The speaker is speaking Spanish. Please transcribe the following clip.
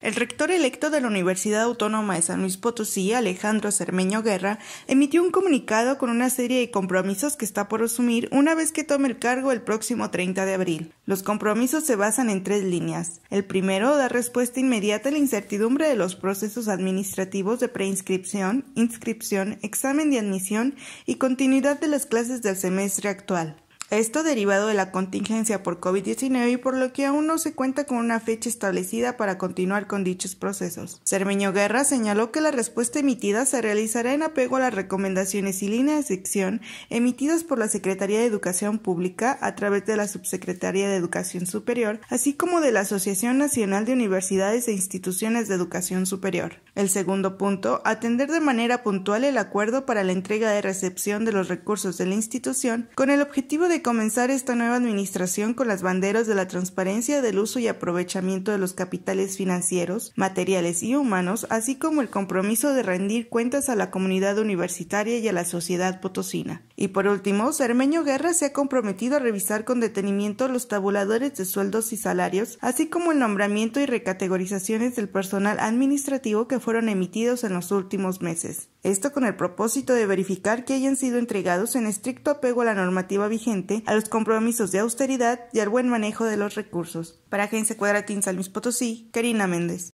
El rector electo de la Universidad Autónoma de San Luis Potosí, Alejandro Cermeño Guerra, emitió un comunicado con una serie de compromisos que está por asumir una vez que tome el cargo el próximo 30 de abril. Los compromisos se basan en tres líneas. El primero, da respuesta inmediata a la incertidumbre de los procesos administrativos de preinscripción, inscripción, examen de admisión y continuidad de las clases del semestre actual. Esto derivado de la contingencia por COVID-19 y por lo que aún no se cuenta con una fecha establecida para continuar con dichos procesos. Cermeño Guerra señaló que la respuesta emitida se realizará en apego a las recomendaciones y líneas de acción emitidas por la Secretaría de Educación Pública a través de la Subsecretaría de Educación Superior, así como de la Asociación Nacional de Universidades e Instituciones de Educación Superior. El segundo punto, atender de manera puntual el acuerdo para la entrega de recepción de los recursos de la institución con el objetivo de comenzar esta nueva administración con las banderas de la transparencia del uso y aprovechamiento de los capitales financieros, materiales y humanos, así como el compromiso de rendir cuentas a la comunidad universitaria y a la sociedad potosina. Y por último, Cermeño Guerra se ha comprometido a revisar con detenimiento los tabuladores de sueldos y salarios, así como el nombramiento y recategorizaciones del personal administrativo que fueron emitidos en los últimos meses. Esto con el propósito de verificar que hayan sido entregados en estricto apego a la normativa vigente, a los compromisos de austeridad y al buen manejo de los recursos. Para se Cuadratín San Potosí, Karina Méndez.